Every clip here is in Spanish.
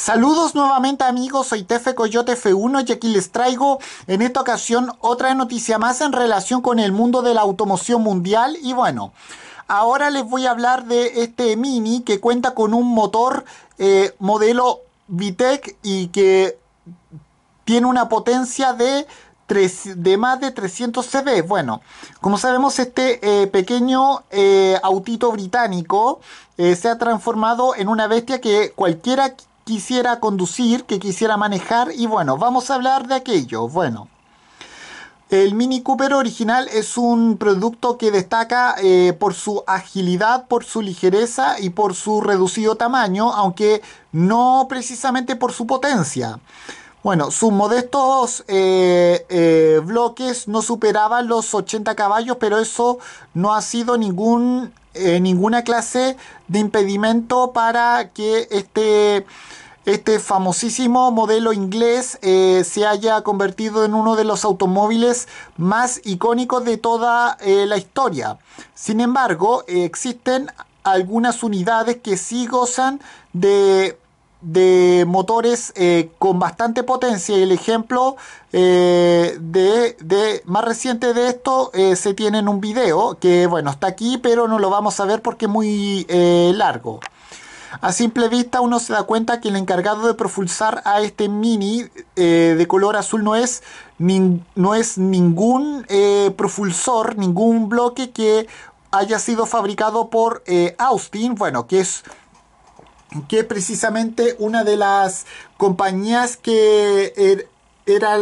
Saludos nuevamente amigos, soy Tefe Coyote F1 y aquí les traigo en esta ocasión otra noticia más en relación con el mundo de la automoción mundial y bueno, ahora les voy a hablar de este Mini que cuenta con un motor eh, modelo Vitec y que tiene una potencia de de más de 300 CV. Bueno, como sabemos, este eh, pequeño eh, autito británico se ha transformado en una bestia que cualquiera quisiera conducir, que quisiera manejar y bueno, vamos a hablar de aquello. Bueno, el Mini Cooper original es un producto que destaca eh, por su agilidad, por su ligereza y por su reducido tamaño, aunque no precisamente por su potencia. Bueno, sus modestos eh, eh, bloques no superaban los 80 caballos, pero eso no ha sido ningún, eh, ninguna clase de impedimento para que este, este famosísimo modelo inglés se haya convertido en uno de los automóviles más icónicos de toda la historia. Sin embargo, existen algunas unidades que sí gozan de de motores eh, con bastante potencia y el ejemplo eh, de, más reciente de esto eh, se tiene en un video que bueno está aquí pero no lo vamos a ver porque es muy largo a simple vista uno se da cuenta que el encargado de propulsar a este mini de color azul no es, no es ningún propulsor, ningún bloque que haya sido fabricado por Austin, bueno, que es que precisamente una de las compañías que er, era,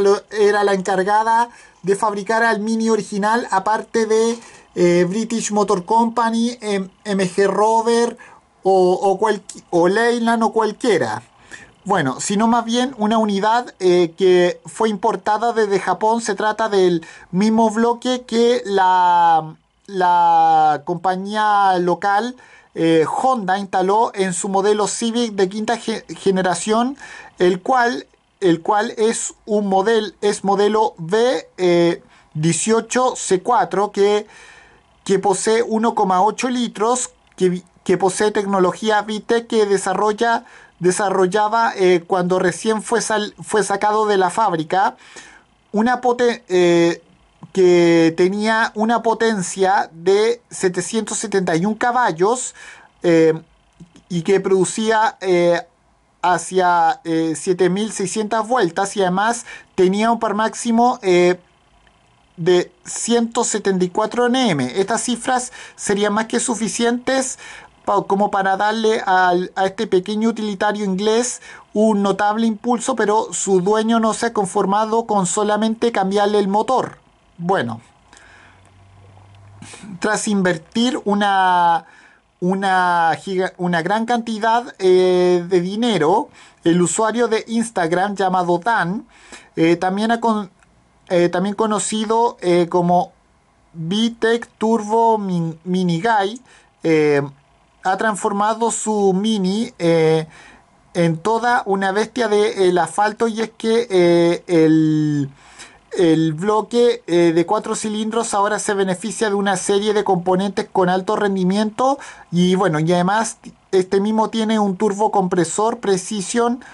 la encargada de fabricar al Mini original, aparte de eh, British Motor Company, MG em, Rover o, Leyland o cualquiera. Bueno, sino más bien una unidad eh, que fue importada desde Japón. Se trata del mismo bloque que la compañía local eh, Honda instaló en su modelo Civic de quinta generación, el cual, el cual es un modelo es modelo B18C4 eh, que, que posee 1,8 litros, que, posee tecnología VTEC que desarrolla, desarrollaba eh, cuando recién fue, fue sacado de la fábrica. Una, potencia que tenía una potencia de 771 caballos eh, y que producía eh, hacia 7600 eh, vueltas y además tenía un par máximo de 174 Nm. Estas cifras serían más que suficientes como para darle a este pequeño utilitario inglés un notable impulso, pero su dueño no se ha conformado con solamente cambiarle el motor. Bueno, tras invertir una, una, una gran cantidad eh, de dinero, el usuario de Instagram llamado Dan, eh, también, eh, también, conocido como Vitec Turbo Mini Guy, ha transformado su Mini en toda una bestia del de, asfalto y es que el el bloque eh, de cuatro cilindros ahora se beneficia de una serie de componentes con alto rendimiento y bueno, y además este mismo tiene un turbocompresor Precision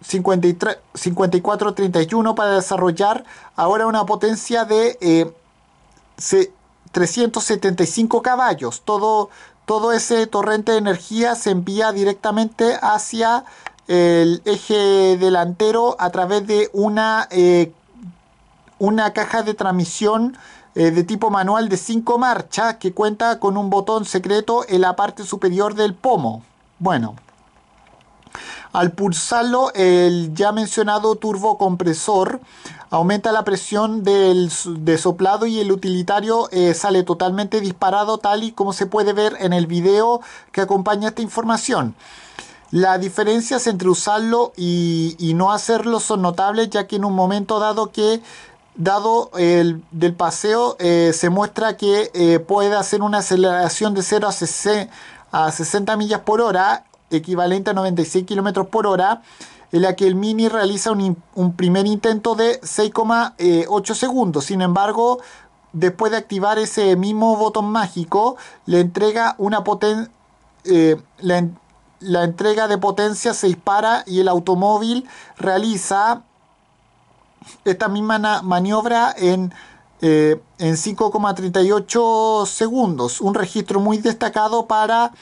5431 eh, para desarrollar ahora una potencia de 375 eh, caballos. Todo, todo ese torrente de energía se envía directamente hacia el eje delantero a través de una una caja de transmisión eh, de tipo manual de 5 marchas que cuenta con un botón secreto en la parte superior del pomo. Bueno, al pulsarlo el ya mencionado turbocompresor aumenta la presión del, de soplado y el utilitario eh, sale totalmente disparado tal y como se puede ver en el video que acompaña esta información. Las diferencias entre usarlo y, y, no hacerlo son notables ya que en un momento dado que dado el, del paseo, eh, se muestra que eh, puede hacer una aceleración de 0 a, 60 millas por hora, equivalente a 96 kilómetros por hora, en la que el Mini realiza un, primer intento de 6,8 eh, segundos. Sin embargo, después de activar ese mismo botón mágico, le entrega una potencia. la entrega de potencia se dispara y el automóvil realiza esta misma maniobra en, 5,38 eh, segundos. Un registro muy destacado para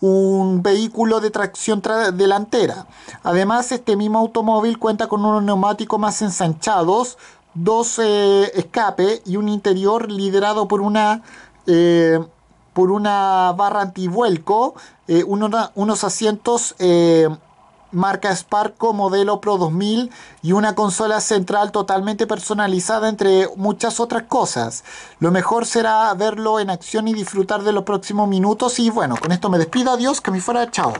un vehículo de tracción delantera. Además, este mismo automóvil cuenta con unos neumáticos más ensanchados, dos eh, escape y un interior liderado por una, eh, por una barra antivuelco, unos, unos asientos marca Sparco modelo Pro 2000 y una consola central totalmente personalizada entre muchas otras cosas. Lo mejor será verlo en acción y disfrutar de los próximos minutos y bueno, con esto me despido, adiós, que me fuera, chao.